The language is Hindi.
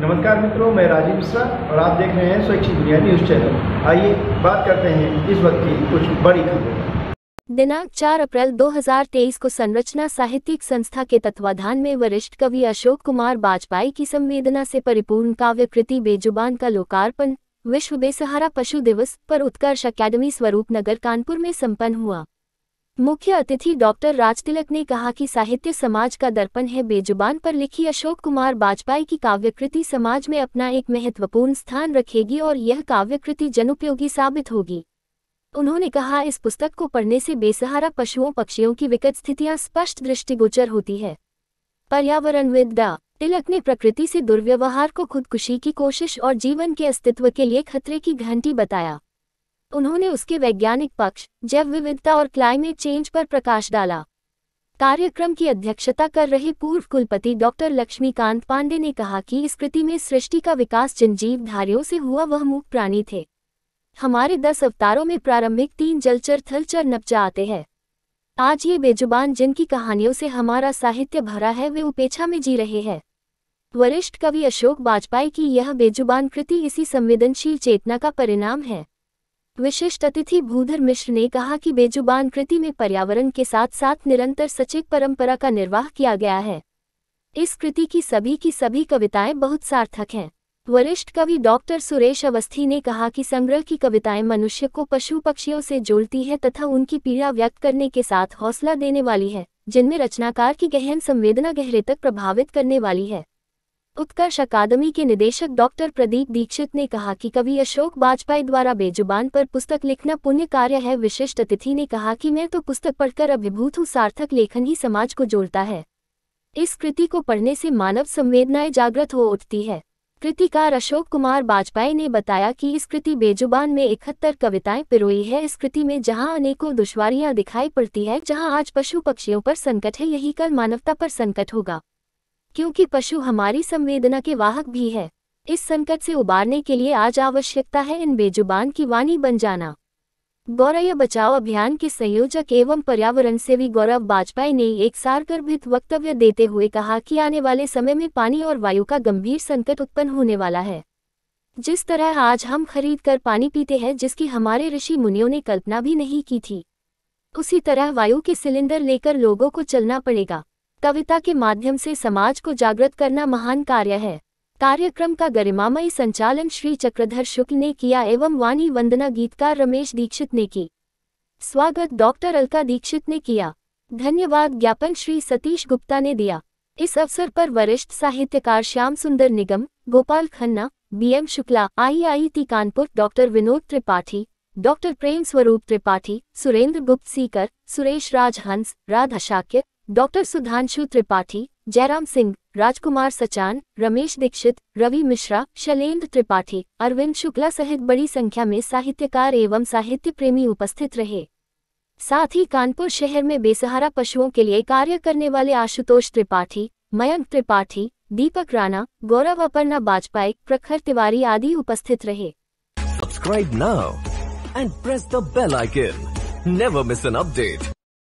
नमस्कार मित्रों मैं राजीव मिश्रा और आप देख रहे हैं स्वच्छ दुनिया न्यूज चैनल आइए बात करते हैं इस वक्त की कुछ बड़ी खबरें दिनांक 4 अप्रैल 2023 को संरचना साहित्यिक संस्था के तत्वाधान में वरिष्ठ कवि अशोक कुमार बाजपाई की संवेदना से परिपूर्ण काव्य कृति बेजुबान का लोकार्पण विश्व बेसहारा पशु दिवस पर उत्कर्ष अकेडमी स्वरूप नगर कानपुर में संपन्न हुआ मुख्य अतिथि डॉक्टर राजतिलक ने कहा कि साहित्य समाज का दर्पण है बेजुबान पर लिखी अशोक कुमार वाजपेयी की काव्यकृति समाज में अपना एक महत्वपूर्ण स्थान रखेगी और यह काव्यकृति जनउपयोगी साबित होगी उन्होंने कहा इस पुस्तक को पढ़ने से बेसहारा पशुओं पक्षियों की विकट स्थितियां स्पष्ट दृष्टिगोचर होती है पर्यावरणविद डा तिलक ने प्रकृति से दुर्व्यवहार को खुदकुशी की कोशिश और जीवन के अस्तित्व के लिए खतरे की घंटी बताया उन्होंने उसके वैज्ञानिक पक्ष जैव विविधता और क्लाइमेट चेंज पर प्रकाश डाला कार्यक्रम की अध्यक्षता कर रहे पूर्व कुलपति डॉक्टर लक्ष्मीकांत पांडे ने कहा कि इस कृति में सृष्टि का विकास धारियों से हुआ वह मूक प्राणी थे हमारे दस अवतारों में प्रारंभिक तीन जलचर थलचर नपजा आते हैं आज ये बेजुबान जिनकी कहानियों से हमारा साहित्य भरा है वे उपेक्षा में जी रहे हैं वरिष्ठ कवि अशोक वाजपेयी की यह बेजुबान कृति इसी संवेदनशील चेतना का परिणाम है विशिष्ट अतिथि भूधर मिश्र ने कहा कि बेजुबान कृति में पर्यावरण के साथ साथ निरंतर सचेत परंपरा का निर्वाह किया गया है इस कृति की सभी की सभी कविताएं बहुत सार्थक हैं वरिष्ठ कवि डॉक्टर सुरेश अवस्थी ने कहा कि संग्रह की कविताएं मनुष्य को पशु पक्षियों से जोड़ती है तथा उनकी पीड़ा व्यक्त करने के साथ हौसला देने वाली है जिनमें रचनाकार की गहन संवेदना गहरे तक प्रभावित करने वाली है उत्कर्ष अकादमी के निदेशक डॉक्टर प्रदीप दीक्षित ने कहा कि कवि अशोक वाजपेयी द्वारा बेजुबान पर पुस्तक लिखना पुण्य कार्य है विशिष्ट अतिथि ने कहा कि मैं तो पुस्तक पढ़कर अभिभूत हूँ सार्थक लेखन ही समाज को जोड़ता है इस कृति को पढ़ने से मानव संवेदनाएं जागृत हो उठती है कृतिकार अशोक कुमार वाजपेयी ने बताया कि इस कृति बेजुबान में इकहत्तर कविताएं पिरोई है इस कृति में जहां अनेकों दुश्वारियां दिखाई पड़ती है जहां आज पशु पक्षियों पर संकट है यही कल मानवता पर संकट होगा क्योंकि पशु हमारी संवेदना के वाहक भी है इस संकट से उबारने के लिए आज आवश्यकता है इन बेजुबान की वाणी बन जाना गौरय बचाओ अभियान के संयोजक एवं पर्यावरण सेवी गौरव वाजपेयी ने एक सारगर्भित वक्तव्य देते हुए कहा कि आने वाले समय में पानी और वायु का गंभीर संकट उत्पन्न होने वाला है जिस तरह आज हम खरीद कर पानी पीते हैं जिसकी हमारे ऋषि मुनियों ने कल्पना भी नहीं की थी उसी तरह वायु के सिलेंडर लेकर लोगों को चलना पड़ेगा कविता के माध्यम से समाज को जागृत करना महान कार्य है कार्यक्रम का गरिमामयी संचालन श्री चक्रधर शुक्ल ने किया एवं वाणी वंदना गीतकार रमेश दीक्षित ने की स्वागत डॉक्टर अलका दीक्षित ने किया धन्यवाद ज्ञापन श्री सतीश गुप्ता ने दिया इस अवसर पर वरिष्ठ साहित्यकार Shyam Sundar Nigam Gopal Khanna BM Shukla IIT Kanpur doctor Vinod Tripathi doctor Prem Swaroop Tripathi Surendra Gupt Sikar Suresh Raj Hans Radha Shakya doctor Sudhanshu Tripathi Jairam Singh Rajkumar Sachan Ramesh Dixit Ravi Mishra Shailendra Tripathi Arvind Shukla सहित बड़ी संख्या में साहित्यकार एवं साहित्य प्रेमी उपस्थित रहे साथ ही कानपुर शहर में बेसहारा पशुओं के लिए कार्य करने वाले आशुतोष त्रिपाठी मयंक त्रिपाठी दीपक राणा गौरव अपर्णा बाजपाई प्रखर तिवारी आदि उपस्थित रहे subscribe now and press the bell icon never miss an update